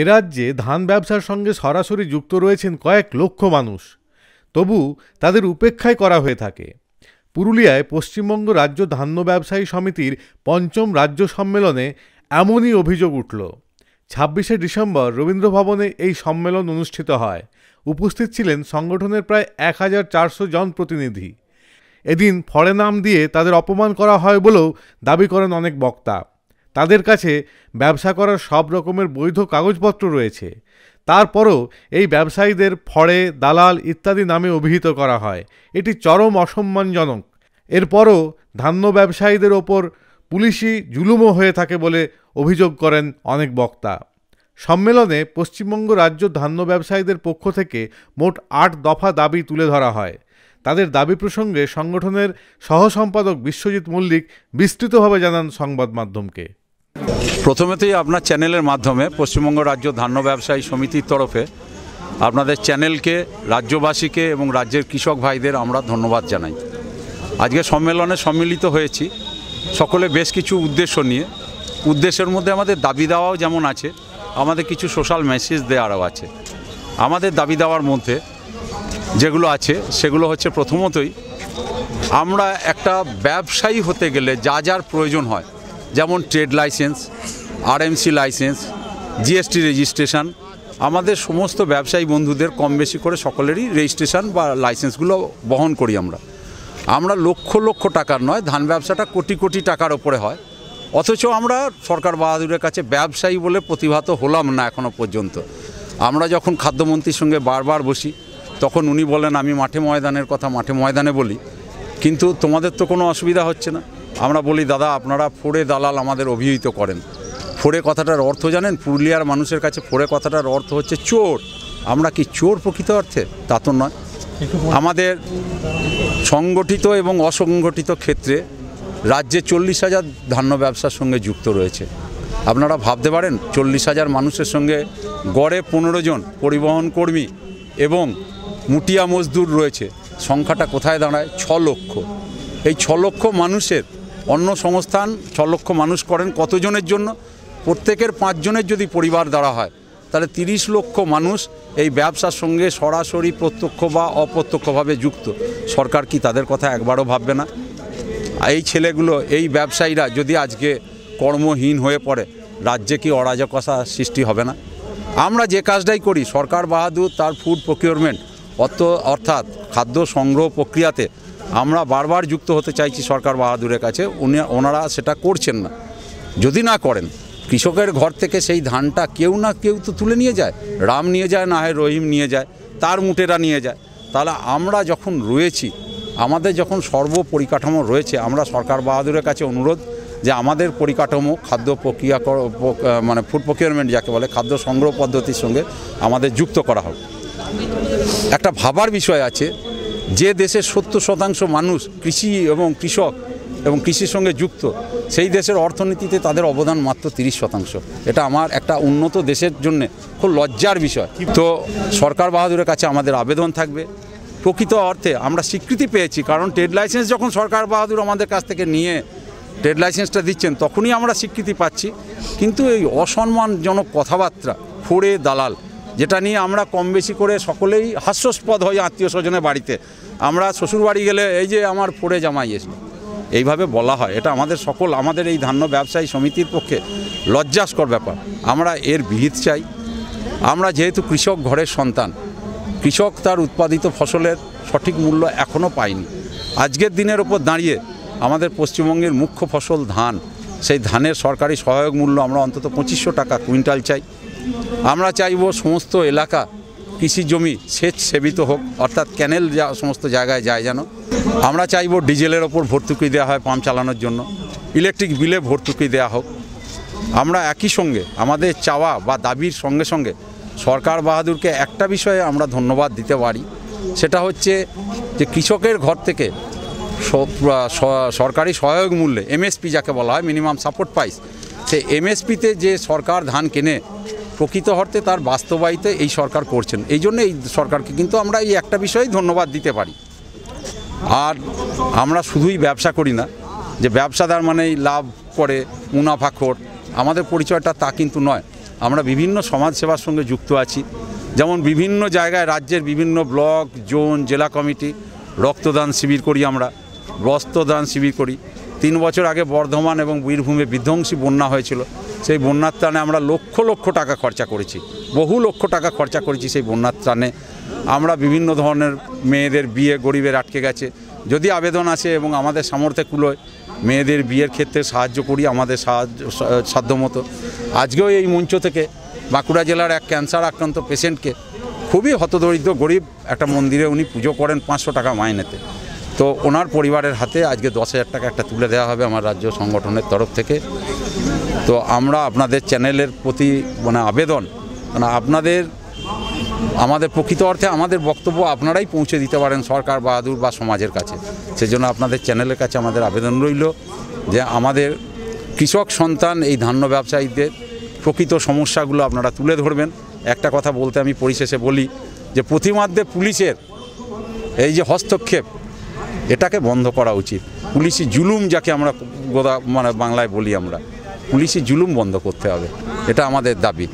এ রাজ্যে ধান ব্যবসার সঙ্গে সরাসরি যুক্ত রয়েছেন কয়েক লক্ষ মানুষ তবু তাদের উপেক্ষাই করা হয়ে থাকে পুরুলিয়ায় পশ্চিমবঙ্গ রাজ্য ধান্য ব্যবসায়ী সমিতির পঞ্চম রাজ্য সম্মেলনে এমনই অভিযোগ উঠল ছাব্বিশে ডিসেম্বর রবীন্দ্রভবনে এই সম্মেলন অনুষ্ঠিত হয় উপস্থিত ছিলেন সংগঠনের প্রায় এক হাজার চারশো জন প্রতিনিধি এদিন ফড়ে নাম দিয়ে তাদের অপমান করা হয় বলেও দাবি করেন অনেক বক্তা তাদের কাছে ব্যবসা করার সব রকমের বৈধ কাগজপত্র রয়েছে তারপরও এই ব্যবসায়ীদের ফড়ে দালাল ইত্যাদি নামে অভিহিত করা হয় এটি চরম অসম্মানজনক এরপরও ধান্য ব্যবসায়ীদের ওপর পুলিশি জুলুমও হয়ে থাকে বলে অভিযোগ করেন অনেক বক্তা সম্মেলনে পশ্চিমবঙ্গ রাজ্য ধান্য ব্যবসায়ীদের পক্ষ থেকে মোট আট দফা দাবি তুলে ধরা হয় তাদের দাবি প্রসঙ্গে সংগঠনের সহসম্পাদক বিশ্বজিৎ মল্লিক বিস্তৃতভাবে জানান সংবাদ মাধ্যমকে প্রথমেতেই আপনার চ্যানেলের মাধ্যমে পশ্চিমবঙ্গ রাজ্য ধান্য ব্যবসায়ী সমিতির তরফে আপনাদের চ্যানেলকে রাজ্যবাসীকে এবং রাজ্যের কৃষক ভাইদের আমরা ধন্যবাদ জানাই আজকে সম্মেলনে সম্মিলিত হয়েছি সকলে বেশ কিছু উদ্দেশ্য নিয়ে উদ্দেশ্যের মধ্যে আমাদের দাবি দেওয়াও যেমন আছে আমাদের কিছু সোশ্যাল মেসেজ দেওয়ারও আছে আমাদের দাবি দেওয়ার মধ্যে যেগুলো আছে সেগুলো হচ্ছে প্রথমতই আমরা একটা ব্যবসায়ী হতে গেলে যা যার প্রয়োজন হয় যেমন trade license RMC license GST registration আমাদের সমস্ত ব্যবসায়ী বন্ধুদের কম বেশি করে সকলেরই রেজিস্ট্রেশন বা লাইসেন্সগুলো বহন করি আমরা আমরা লক্ষ লক্ষ টাকার নয় ধান ব্যবসাটা কোটি কোটি টাকার ওপরে হয় অথচ আমরা সরকার বাহাদুরের কাছে ব্যবসায়ী বলে প্রতিভাত হলাম না এখনও পর্যন্ত আমরা যখন খাদ্যমন্ত্রীর সঙ্গে বারবার বসি তখন উনি বলেন আমি মাঠে ময়দানের কথা মাঠে ময়দানে বলি কিন্তু তোমাদের তো কোনো অসুবিধা হচ্ছে না আমরা বলি দাদা আপনারা ফোরে দালাল আমাদের অভিহিত করেন ফোরে কথাটার অর্থ জানেন পুরুলিয়ার মানুষের কাছে ফোরে কথাটার অর্থ হচ্ছে চোর আমরা কি চোর প্রকৃত অর্থে তা তো নয় আমাদের সংগঠিত এবং অসংগঠিত ক্ষেত্রে রাজ্যে চল্লিশ হাজার ধান্য ব্যবসার সঙ্গে যুক্ত রয়েছে আপনারা ভাবতে পারেন চল্লিশ হাজার মানুষের সঙ্গে গড়ে পনেরো জন পরিবহন কর্মী এবং মুটিয়া মজদুর রয়েছে সংখ্যাটা কোথায় দাঁড়ায় ছ লক্ষ এই ছ লক্ষ মানুষের অন্য সংস্থান ছ লক্ষ মানুষ করেন কতজনের জন্য প্রত্যেকের পাঁচজনের যদি পরিবার দ্বারা হয় তাহলে তিরিশ লক্ষ মানুষ এই ব্যবসার সঙ্গে সরাসরি প্রত্যক্ষ বা অপ্রত্যক্ষভাবে যুক্ত সরকার কি তাদের কথা একবারও ভাববে না এই ছেলেগুলো এই ব্যবসায়ীরা যদি আজকে কর্মহীন হয়ে পড়ে রাজ্যে কি অরাজকতা সৃষ্টি হবে না আমরা যে কাজটাই করি সরকার বাহাদুর তার ফুড প্রকিউরমেন্ট অত অর্থাৎ খাদ্য সংগ্রহ প্রক্রিয়াতে আমরা বারবার যুক্ত হতে চাইছি সরকার বাহাদুরের কাছে উনি ওনারা সেটা করছেন না যদি না করেন কৃষকের ঘর থেকে সেই ধানটা কেউ না কেউ তো তুলে নিয়ে যায় রাম নিয়ে যায় না হয় রহিম নিয়ে যায় তার মুটেরা নিয়ে যায় তাহলে আমরা যখন রয়েছি আমাদের যখন সর্ব পরিকাঠামো রয়েছে আমরা সরকার বাহাদুরের কাছে অনুরোধ যে আমাদের পরিকাঠামো খাদ্য প্রক্রিয়া মানে ফুড প্রকিউরমেন্ট যাকে বলে খাদ্য সংগ্রহ পদ্ধতির সঙ্গে আমাদের যুক্ত করা হোক একটা ভাবার বিষয় আছে যে দেশের সত্তর শতাংশ মানুষ কৃষি এবং কৃষক এবং কৃষির সঙ্গে যুক্ত সেই দেশের অর্থনীতিতে তাদের অবদান মাত্র তিরিশ শতাংশ এটা আমার একটা উন্নত দেশের জন্য খুব লজ্জার বিষয় তো সরকার বাহাদুরের কাছে আমাদের আবেদন থাকবে প্রকৃত অর্থে আমরা স্বীকৃতি পেয়েছি কারণ ট্রেড লাইসেন্স যখন সরকার বাহাদুর আমাদের কাছ থেকে নিয়ে ট্রেড লাইসেন্সটা দিচ্ছেন তখনই আমরা স্বীকৃতি পাচ্ছি কিন্তু এই অসম্মানজনক কথাবার্তা ফোড়ে দালাল যেটা নিয়ে আমরা কম বেশি করে সকলেই হাস্যস্পদ হই আত্মীয় স্বজনের বাড়িতে আমরা শ্বশুরবাড়ি গেলে এই যে আমার ফোড়ে জামাই এসলো এইভাবে বলা হয় এটা আমাদের সকল আমাদের এই ধান্য ব্যবসায়ী সমিতির পক্ষে লজ্জাস্কর ব্যাপার আমরা এর বিহিত চাই আমরা যেহেতু কৃষক ঘরের সন্তান কৃষক তার উৎপাদিত ফসলের সঠিক মূল্য এখনও পায়নি আজকের দিনের ওপর দাঁড়িয়ে আমাদের পশ্চিমবঙ্গের মুখ্য ফসল ধান সেই ধানের সরকারি সহায়ক মূল্য আমরা অন্তত পঁচিশশো টাকা কুইন্টাল চাই আমরা চাইব সমস্ত এলাকা কৃষি জমি সেচ সেবিত হোক অর্থাৎ ক্যানেল যা সমস্ত জায়গায় যায় যেন আমরা চাইব ডিজেলের ওপর ভর্তুকি দেওয়া হয় পাম্প চালানোর জন্য ইলেকট্রিক বিলে ভর্তুকি দেওয়া হোক আমরা একই সঙ্গে আমাদের চাওয়া বা দাবির সঙ্গে সঙ্গে সরকার বাহাদুরকে একটা বিষয়ে আমরা ধন্যবাদ দিতে পারি সেটা হচ্ছে যে কৃষকের ঘর থেকে সরকারি সহায়ক মূল্যে এমএসপি যাকে বলা হয় মিনিমাম সাপোর্ট প্রাইস সে এমএসপিতে যে সরকার ধান কেনে প্রকৃত অর্থে তার বাস্তবায়িত এই সরকার করছেন এই জন্য এই সরকারকে কিন্তু আমরা এই একটা বিষয়ে ধন্যবাদ দিতে পারি আর আমরা শুধুই ব্যবসা করি না যে ব্যবসাদার মানেই লাভ করে খোর আমাদের পরিচয়টা তা কিন্তু নয় আমরা বিভিন্ন সমাজসেবার সঙ্গে যুক্ত আছি যেমন বিভিন্ন জায়গায় রাজ্যের বিভিন্ন ব্লক জোন জেলা কমিটি রক্তদান শিবির করি আমরা বস্ত্রদান শিবির করি তিন বছর আগে বর্ধমান এবং বীরভূমে বিধ্বংসী বন্যা হয়েছিল সেই বন্যার ত্রাণে আমরা লক্ষ লক্ষ টাকা খরচা করেছি বহু লক্ষ টাকা খরচা করেছি সেই বন্যার ত্রাণে আমরা বিভিন্ন ধরনের মেয়েদের বিয়ে গরিবের আটকে গেছে যদি আবেদন আছে এবং আমাদের সামর্থ্য কুলোয় মেয়েদের বিয়ের ক্ষেত্রে সাহায্য করি আমাদের সাহায্য সাধ্যমতো আজকেও এই মঞ্চ থেকে বাঁকুড়া জেলার এক ক্যান্সার আক্রান্ত পেশেন্টকে খুবই হতদরিদ্র গরিব একটা মন্দিরে উনি পুজো করেন পাঁচশো টাকা মাইনেতে তো ওনার পরিবারের হাতে আজকে দশ হাজার টাকা একটা তুলে দেওয়া হবে আমার রাজ্য সংগঠনের তরফ থেকে তো আমরা আপনাদের চ্যানেলের প্রতি মানে আবেদন মানে আপনাদের আমাদের প্রকৃত অর্থে আমাদের বক্তব্য আপনারাই পৌঁছে দিতে পারেন সরকার বাহাদুর বা সমাজের কাছে সেজন্য আপনাদের চ্যানেলের কাছে আমাদের আবেদন রইল যে আমাদের কৃষক সন্তান এই ধান্য ব্যবসায়ীদের প্রকৃত সমস্যাগুলো আপনারা তুলে ধরবেন একটা কথা বলতে আমি পরিশেষে বলি যে প্রতিমাধ্যে পুলিশের এই যে হস্তক্ষেপ এটাকে বন্ধ করা উচিত পুলিশি জুলুম যাকে আমরা গোদা মানে বাংলায় বলি আমরা পুলিশি জুলুম বন্ধ করতে হবে এটা আমাদের দাবি